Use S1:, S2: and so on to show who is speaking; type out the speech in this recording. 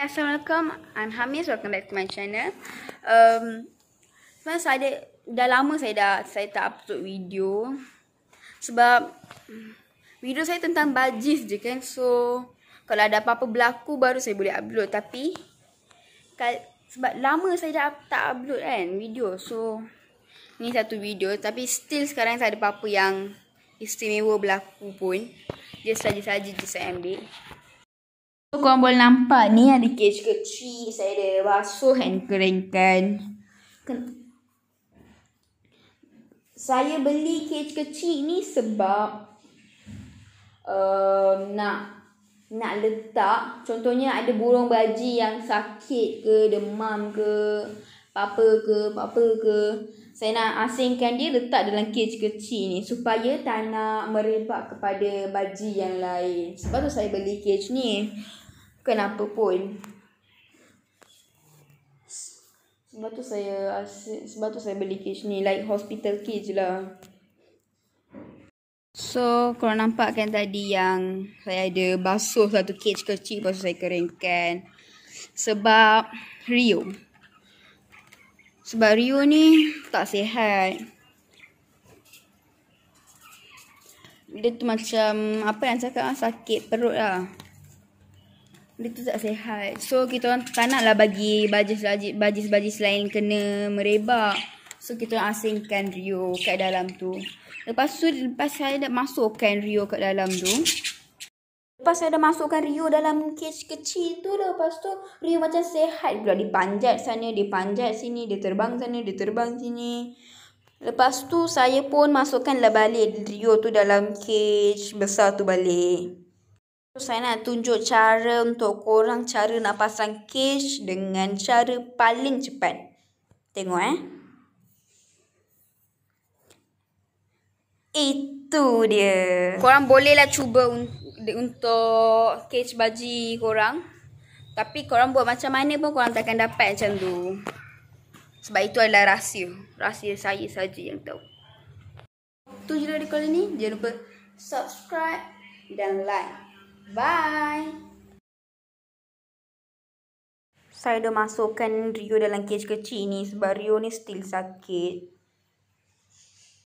S1: Assalamualaikum, I'm Hamis. Welcome back to my channel. Um, sebenarnya saya ada, dah lama saya dah saya tak upload video sebab hmm, video saya tentang bajis je kan. So, kalau ada apa-apa berlaku baru saya boleh upload. Tapi, kal, sebab lama saya dah tak upload kan video. So, ni satu video. Tapi still sekarang saya ada apa-apa yang istimewa berlaku pun. Dia saja-saja je saya ambil. So korang boleh nampak ni ada kes kecil saya ada basuh dan keringkan. Saya beli kes kecil ni sebab um, nak nak letak contohnya ada burung baji yang sakit ke demam ke apa ke apa ke saya nak asingkan dia letak dalam cage kecil ni supaya tak nak merebak kepada baji yang lain. Sebab tu saya beli cage ni. Bukan apa pun Sebab tu saya asyik, Sebab tu saya beli cage ni Like hospital cage lah So korang nampak kan tadi yang Saya ada basuh satu cage kecil Lepas saya keringkan Sebab Rio Sebab Rio ni Tak sihat dia tu macam apa yang cakap sakit perut lah. Dia tu tak sihat. So kita orang tak lah bagi bajis-bajis lain kena merebak. So kita orang asingkan Rio kat dalam tu. Lepas tu lepas saya dah masukkan Rio kat dalam tu. Lepas saya dah masukkan Rio dalam cage kecil tu lah. lepas tu Rio macam sihat pula. Dia panjat sana, dia panjat sini, dia terbang sana, dia terbang sini. Lepas tu saya pun masukkanlah balik Rio tu dalam cage besar tu balik. Saya nak tunjuk cara untuk korang cara nak pasang cage dengan cara paling cepat. Tengok eh. Itu dia. Korang bolehlah cuba untuk cage baji korang. Tapi korang buat macam mana pun korang takkan dapat macam tu. Sebab itu adalah rahsia. Rahsia saya saja yang tahu. Itu je dari kali ni. Jangan lupa subscribe dan like. Bye. Saya dah masukkan Rio dalam kes kecil ni sebab Rio ni still sakit.